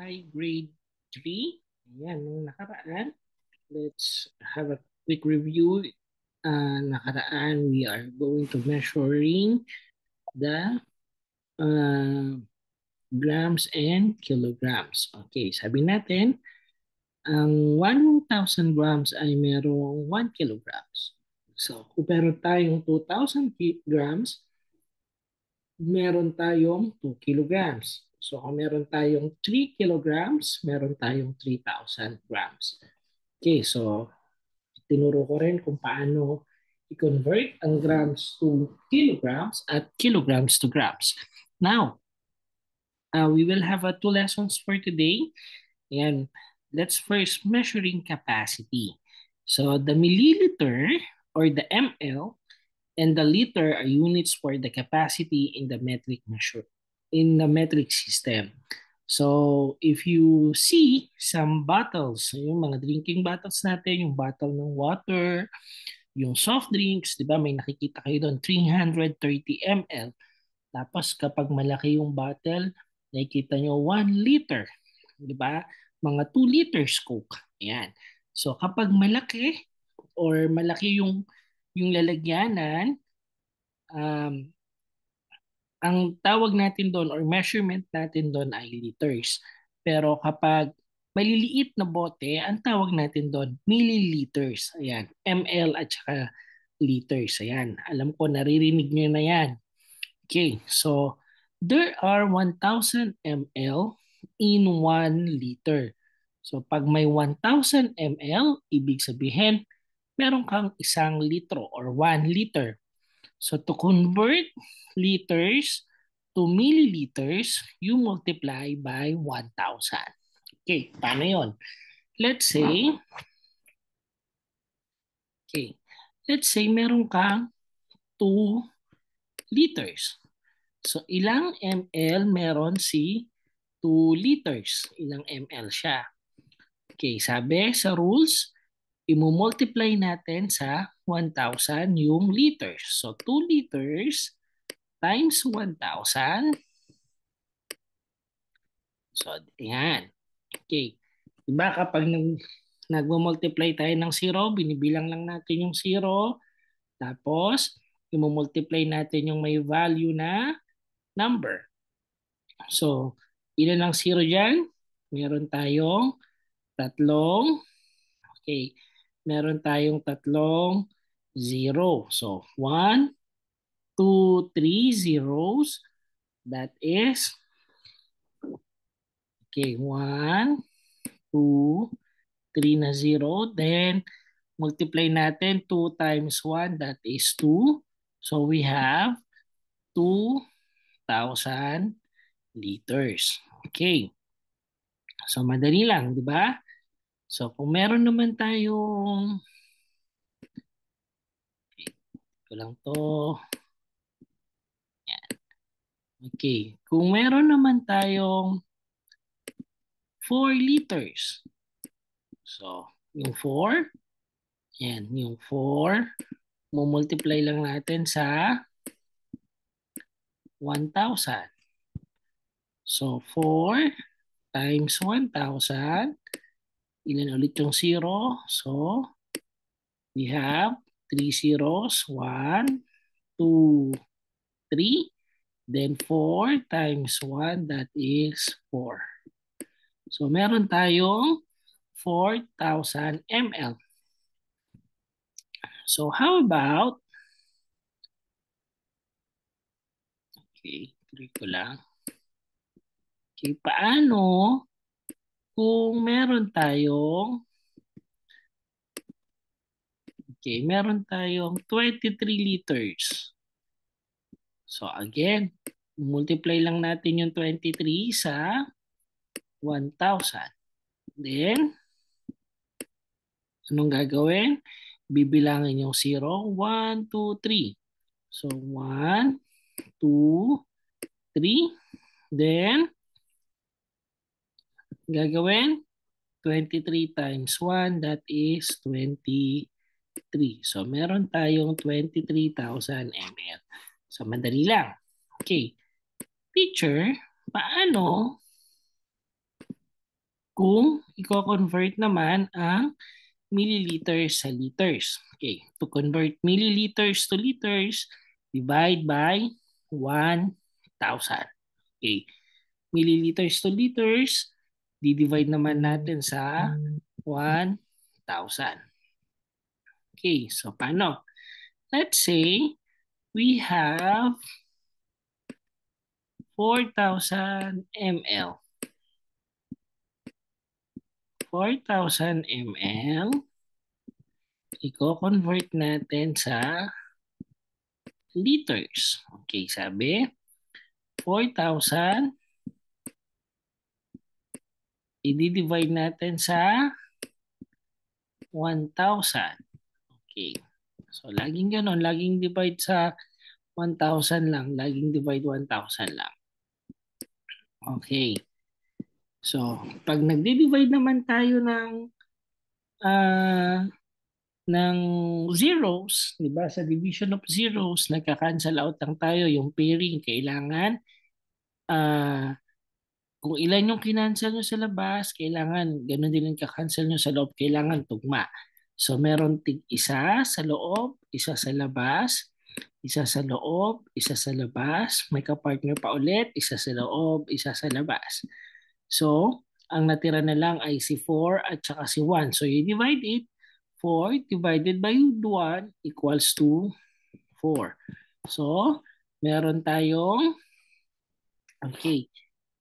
high grade 3. Ayan, nung nakaraan, let's have a quick review. Uh, nakaraan, we are going to measuring the uh, grams and kilograms. Okay, sabi natin, ang 1,000 grams ay merong 1 kilograms. So, kung meron tayong 2,000 grams, meron tayong 2 kilograms. So kung meron tayong 3 kilograms, meron tayong 3,000 grams. Okay, so tinuro ko rin kung paano i-convert ang grams to kilograms at kilograms to grams. Now, uh, we will have uh, two lessons for today. And let's first measuring capacity. So the milliliter or the ml and the liter are units for the capacity in the metric measure in the metric system. So, if you see some bottles, yung mga drinking bottles natin, yung bottle ng water, yung soft drinks, di ba may nakikita kayo doon, 330 ml. Tapos kapag malaki yung bottle, nakikita nyo 1 liter. Di ba? Mga 2 liters Coke. Ayan. So kapag malaki or malaki yung yung lalagyanan, um, ang tawag natin doon or measurement natin doon ay liters. Pero kapag maliliit na bote, ang tawag natin doon milliliters. Ayan, ml at saka liters. Ayan, alam ko naririnig niyo na yan. Okay, so there are 1,000 ml in 1 liter. So pag may 1,000 ml, ibig sabihin meron kang isang litro or 1 liter. So to convert liters to milliliters, you multiply by 1,000. Okay, paano yun? Let's say, okay, let's say meron kang 2 liters. So ilang ml meron si 2 liters? Ilang ml siya? Okay, sabi sa rules, i-multiply natin sa 1,000 yung liters. So 2 liters times 1,000. So ayan. Okay. Diba kapag nag nagmo-multiply tayo ng 0, binibilang lang natin yung 0. Tapos i-multiply natin yung may value na number. So ilan ang 0 diyan? Meron tayong tatlong. Okay meron tayong tatlong zero. So, 1, 2, 3 zeros. That is, okay, 1, 2, 3 na zero. Then, multiply natin 2 times 1, that is 2. So, we have 2,000 liters. Okay. So, madali lang, di ba? So kung meron naman tayong ko lang to. Yan. Okay. Kung meron naman tayong 4 liters. So, yung 4. Yan. Yung 4. Mumultiply lang natin sa 1,000. So, 4 times 1,000 ilan ulit yung 0? So, we have three zeros. 1, 2, 3. Then 4 times 1, that is 4. So, meron tayong 4,000 ml. So, how about... Okay, tuloy ko lang. Okay, paano kung meron tayong Okay, meron tayong 23 liters. So again, multiply lang natin yung 23 sa 1,000. Then, anong gagawin? Bibilangin yung 0, 1, 2, 3. So 1, 2, 3. Then, gagawin? 23 times 1, that is 23. So, meron tayong 23,000 ml. So, madali lang. Okay. Teacher, paano kung i-convert naman ang milliliters sa liters? Okay. To convert milliliters to liters, divide by 1,000. Okay. Milliliters to liters, Di-divide naman natin sa 1,000. Okay, so paano? Let's say we have 4,000 ml. 4,000 ml. Iko-convert natin sa liters. Okay, sabi, 4,000 i-divide natin sa 1,000. Okay. So, laging ganun. Laging divide sa 1,000 lang. Laging divide 1,000 lang. Okay. So, pag nagdi-divide naman tayo ng uh, ng zeros, 'di ba? Sa division of zeros, nagka-cancel out lang tayo yung pairing kailangan uh, kung ilan yung kinansel nyo sa labas, kailangan, ganun din yung kakancel nyo sa loob, kailangan tugma. So meron tig isa sa loob, isa sa labas, isa sa loob, isa sa labas, may kapartner pa ulit, isa sa loob, isa sa labas. So, ang natira na lang ay si 4 at saka si 1. So, you divide it. 4 divided by 1 equals to 4. So, meron tayong, okay,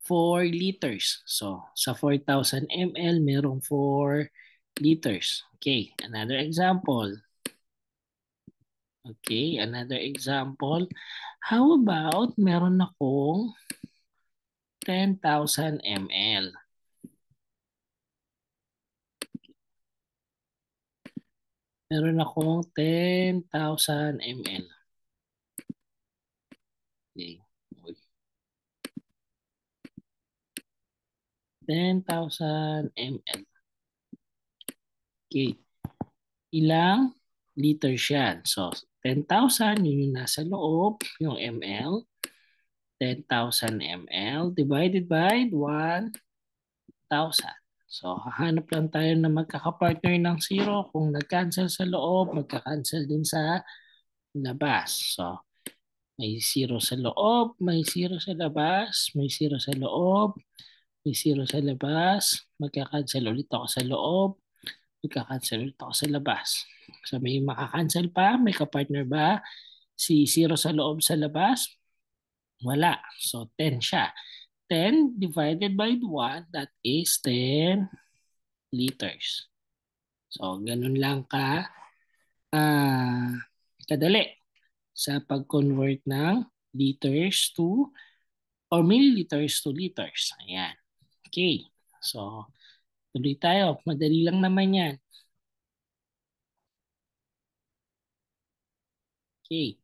4 liters. So, sa 4,000 ml, merong 4 liters. Okay, another example. Okay, another example. How about meron akong 10,000 ml. Meron akong 10,000 ml. Okay. 10,000 ml. Okay. Ilang liter siya? So, 10,000, yun yung nasa loob, yung ml. 10,000 ml divided by 1,000. So, hahanap lang tayo na magkakapartner ng zero. Kung nag-cancel sa loob, magka-cancel din sa labas. So, may zero sa loob, may zero sa labas, may zero sa loob, may zero sa labas. Magka-cancel ulit ako sa loob. Magka-cancel ulit ako sa labas. So may makakancel pa? May kapartner ba? Si zero sa loob sa labas? Wala. So 10 siya. 10 divided by 1, that is 10 liters. So ganun lang ka uh, kadali sa pag-convert ng liters to or milliliters to liters. Ayan. Okay. So, tuloy tayo. Madali lang naman yan. Okay.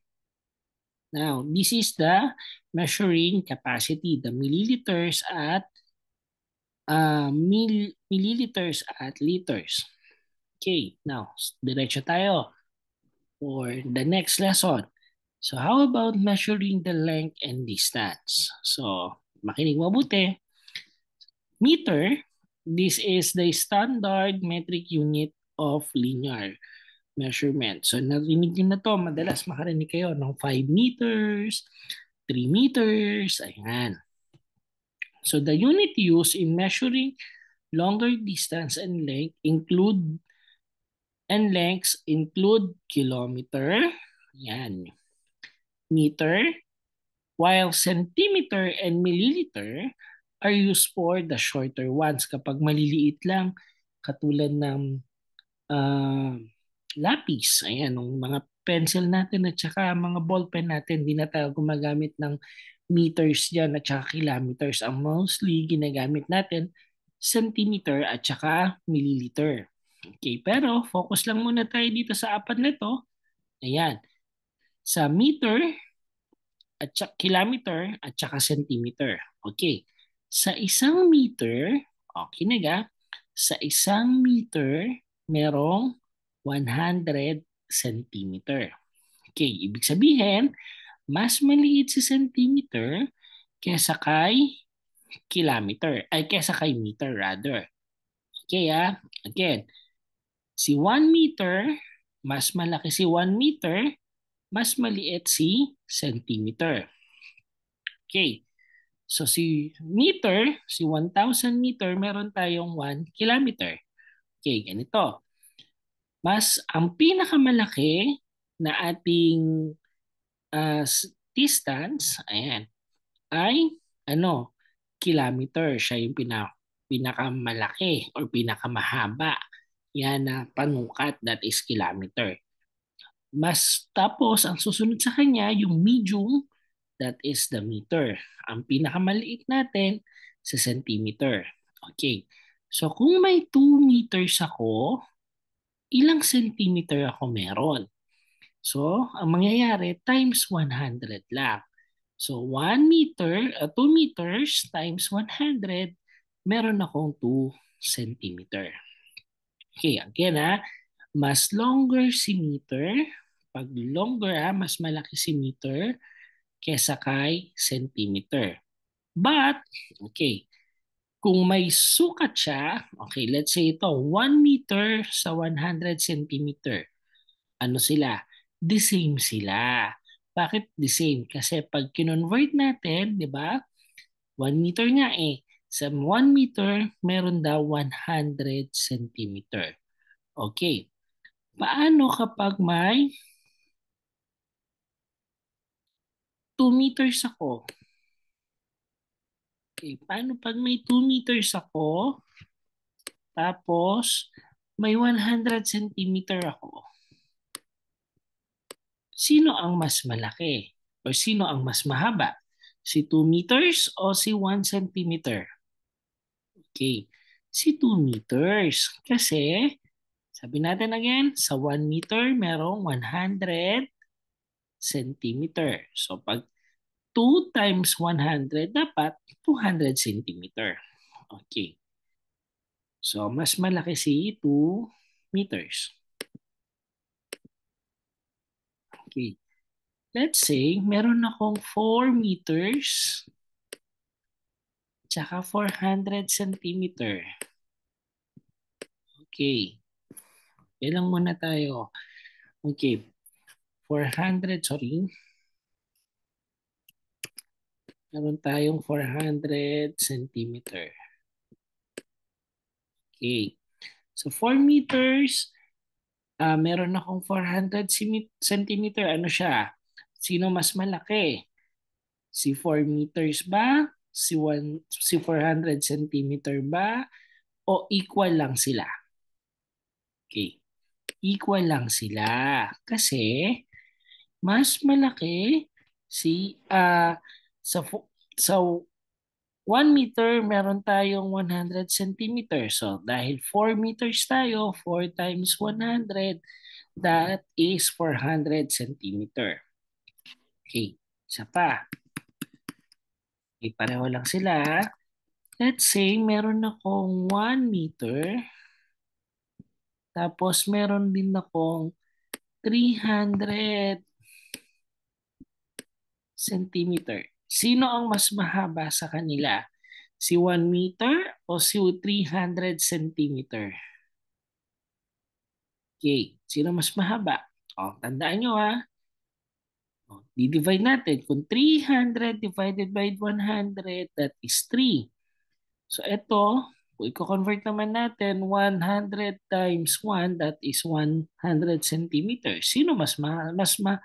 Now, this is the measuring capacity, the milliliters at uh, mil milliliters at liters. Okay, now, diretso tayo for the next lesson. So, how about measuring the length and distance? So, makinig mabuti meter, this is the standard metric unit of linear measurement. So narinig nyo na to, madalas makarinig kayo ng 5 meters, 3 meters, ayan. So the unit used in measuring longer distance and length include and lengths include kilometer, yan, meter, while centimeter and milliliter are used for the shorter ones. Kapag maliliit lang, katulad ng uh, lapis, ayan, ng mga pencil natin at saka mga ballpen natin, hindi na tayo gumagamit ng meters diyan at saka kilometers. Ang mostly ginagamit natin, centimeter at saka milliliter. Okay, pero focus lang muna tayo dito sa apat na ito. Ayan. Sa meter, at saka kilometer, at saka centimeter. Okay. Sa isang meter, o oh, kinig ah, sa isang meter, merong 100 centimeter. Okay, ibig sabihin, mas maliit si centimeter kesa kay kilometer, ay kesa kay meter rather. Okay ah, again, si 1 meter, mas malaki si 1 meter, mas maliit si centimeter. Okay, So si meter, si 1,000 meter, meron tayong 1 kilometer. Okay, ganito. Mas ang pinakamalaki na ating uh, distance, ayan, ay ano, kilometer. Siya yung pina, pinakamalaki or pinakamahaba. Yan na panukat that is kilometer. Mas tapos, ang susunod sa kanya, yung medium, that is the meter. Ang pinakamaliit natin sa centimeter. Okay. So kung may 2 meters ako, ilang centimeter ako meron? So ang mangyayari times 100 lang. So 1 meter, uh, 2 meters times 100, meron akong 2 centimeter. Okay, again ha, ah, mas longer si meter, pag longer ha, ah, mas malaki si meter, kesa kay centimeter. But, okay, kung may sukat siya, okay, let's say ito, 1 meter sa 100 centimeter. Ano sila? The same sila. Bakit the same? Kasi pag kinonvert natin, di ba? 1 meter nga eh. Sa 1 meter, meron daw 100 centimeter. Okay. Paano kapag may 2 meters ako? Okay, paano pag may 2 meters ako, tapos may 100 centimeter ako? Sino ang mas malaki? O sino ang mas mahaba? Si 2 meters o si 1 centimeter? Okay, si 2 meters. Kasi, sabi natin again, sa 1 meter merong 100 centimeter. So pag 2 times 100, dapat 200 centimeter. Okay. So, mas malaki si 2 meters. Okay. Let's say, meron akong 4 meters tsaka 400 centimeter. Okay. Kailan muna tayo? Okay. 400, sorry. Meron tayong 400 centimeter. Okay. So 4 meters, uh, meron akong 400 centimeter. Ano siya? Sino mas malaki? Si 4 meters ba? Si, one, si 400 centimeter ba? O equal lang sila? Okay. Equal lang sila. Kasi mas malaki si... Uh, So, so 1 meter, meron tayong 100 centimeters. So, dahil 4 meters tayo, 4 times 100, that is 400 centimeter. Okay, isa pa. Okay, pareho lang sila. Let's say, meron akong 1 meter. Tapos, meron din akong 300 centimeter. Sino ang mas mahaba sa kanila? Si 1 meter o si 300 centimeter? Okay, sino mas mahaba? O, oh, tandaan nyo ha. O, oh, di-divide natin. Kung 300 divided by 100, that is 3. So ito, kung i-convert naman natin, 100 times 1, that is 100 centimeters. Sino mas ma mas ma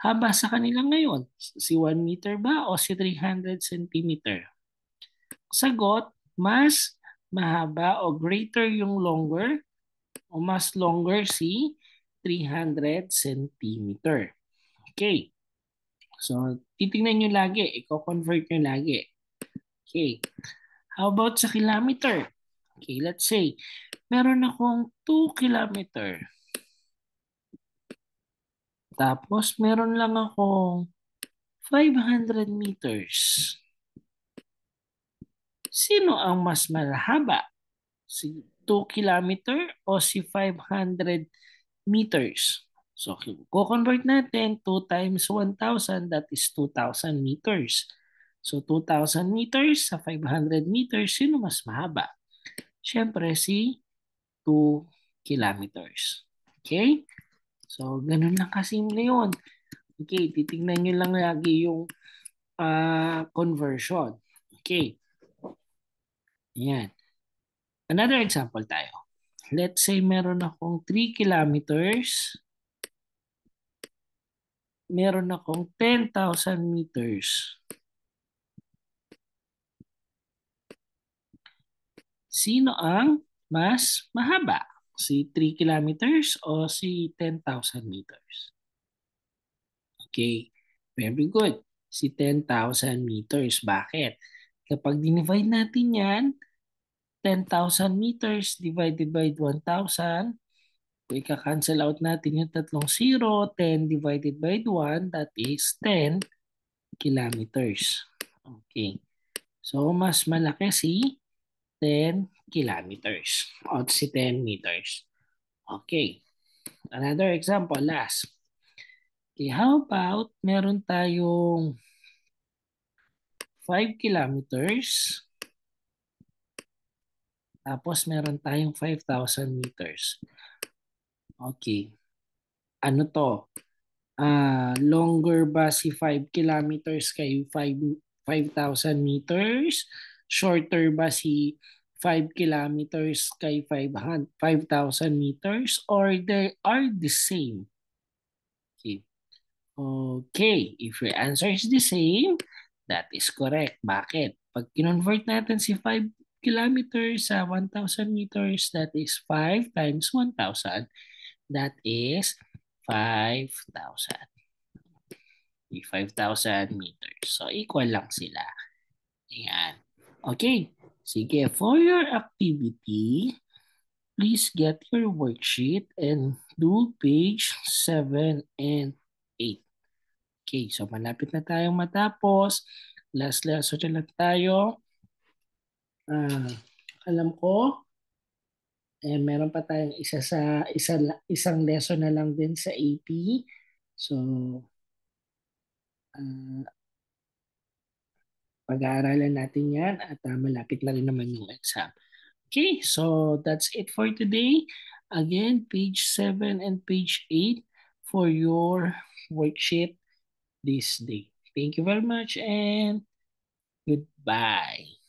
haba sa kanila ngayon? Si 1 meter ba o si 300 centimeter? Sagot, mas mahaba o greater yung longer o mas longer si 300 centimeter. Okay. So, titingnan nyo lagi. Iko-convert nyo lagi. Okay. How about sa kilometer? Okay, let's say, meron akong 2 kilometer. Tapos, meron lang akong 500 meters. Sino ang mas malahaba? Si 2 kilometer o si 500 meters? So, ko-convert natin 2 times 1,000, that is 2,000 meters. So, 2,000 meters sa 500 meters, sino mas mahaba? Siyempre, si 2 kilometers. Okay? So, ganun lang kasimple yun. Okay, titingnan nyo lang lagi yung uh, conversion. Okay. Ayan. Another example tayo. Let's say meron akong 3 kilometers. Meron akong 10,000 meters. Sino ang mas mahaba? Si 3 kilometers o si 10,000 meters? Okay, very good. Si 10,000 meters. Bakit? Kapag dinivide natin yan, 10,000 meters divided by 1,000, kung ika-cancel out natin yung tatlong zero, 10 divided by 1, that is 10 kilometers. Okay. So, mas malaki si 10 kilometers o si 10 meters. Okay. Another example, last. Okay, how about meron tayong 5 kilometers tapos meron tayong 5,000 meters. Okay. Ano to? Uh, longer ba si 5 kilometers kay 5,000 meters? Shorter ba si 5 kilometers kay 5,000 meters or they are the same? Okay. okay, if your answer is the same, that is correct. Bakit? Pag kinonvert natin si 5 kilometers sa 1,000 meters, that is 5 times 1,000. That is 5,000. 5,000 meters. So, equal lang sila. Ayan. Okay. Sige, for your activity, please get your worksheet and do page 7 and 8. Okay, so malapit na tayong matapos. Last lesson na lang tayo. Uh, alam ko, eh, meron pa tayong isa sa, isa, isang lesson na lang din sa AP. So, uh, pag-aaralan natin yan at uh, malapit na rin naman yung exam. Okay, so that's it for today. Again, page 7 and page 8 for your worksheet this day. Thank you very much and goodbye.